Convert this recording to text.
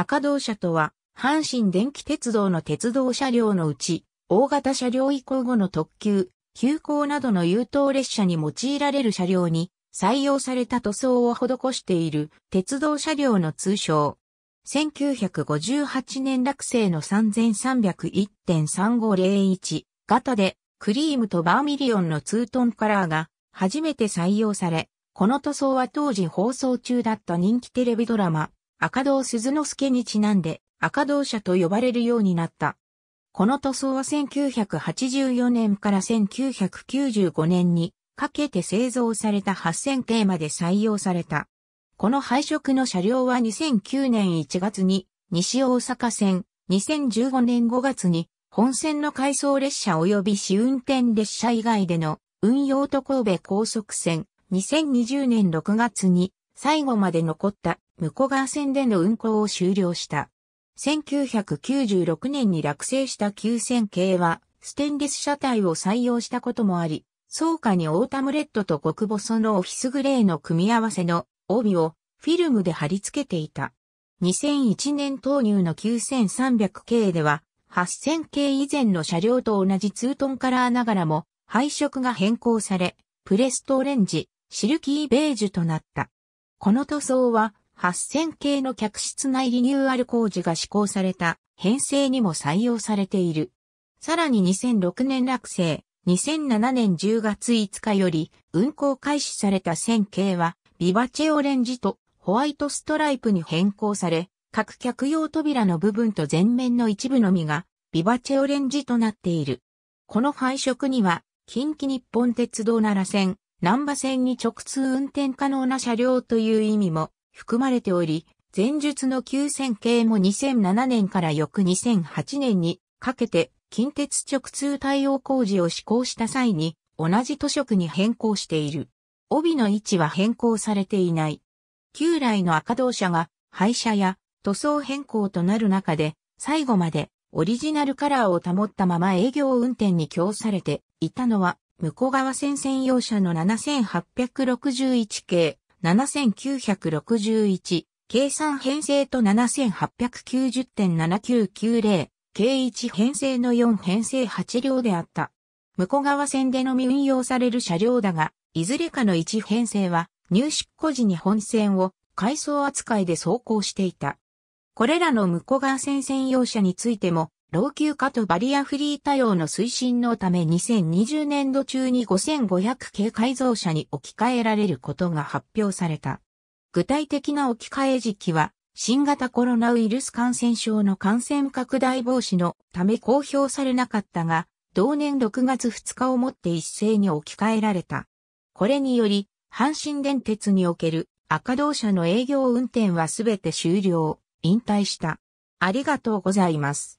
赤道車とは、阪神電気鉄道の鉄道車両のうち、大型車両移行後の特急、急行などの優等列車に用いられる車両に採用された塗装を施している鉄道車両の通称。1958年落成の3301.3501型でクリームとバーミリオンのツートンカラーが初めて採用され、この塗装は当時放送中だった人気テレビドラマ赤道鈴之助にちなんで赤道社と呼ばれるようになった。この塗装は1984年から1995年にかけて製造された8000系まで採用された。この配色の車両は2009年1月に西大阪線、2015年5月に本線の回送列車及び試運転列車以外での運用と神戸高速線、2020年6月に最後まで残った向川線での運行を終了した。1996年に落成した9000系は、ステンレス車体を採用したこともあり、倉下にオータムレッドと極細のオフィスグレーの組み合わせの帯をフィルムで貼り付けていた。2001年投入の9300系では、8000系以前の車両と同じツートンカラーながらも配色が変更され、プレストオレンジ、シルキーベージュとなった。この塗装は、8000系の客室内リニューアル工事が施行された編成にも採用されている。さらに2006年落成、2007年10月5日より運行開始された1000系は、ビバチェオレンジとホワイトストライプに変更され、各客用扉の部分と前面の一部のみがビバチェオレンジとなっている。この配色には、近畿日本鉄道奈良線、南波線に直通運転可能な車両という意味も含まれており、前述の9000系も2007年から翌2008年にかけて近鉄直通対応工事を施行した際に同じ都色に変更している。帯の位置は変更されていない。旧来の赤道車が廃車や塗装変更となる中で最後までオリジナルカラーを保ったまま営業運転に供されていたのは向川線専用車の7861系、7961、計算編成と7890.7990、系1編成の4編成8両であった。向川線でのみ運用される車両だが、いずれかの1編成は、入出庫時に本線を回送扱いで走行していた。これらの向川線専用車についても、老朽化とバリアフリー対応の推進のため2020年度中に5500系改造車に置き換えられることが発表された。具体的な置き換え時期は、新型コロナウイルス感染症の感染拡大防止のため公表されなかったが、同年6月2日をもって一斉に置き換えられた。これにより、阪神電鉄における赤道車の営業運転はすべて終了、引退した。ありがとうございます。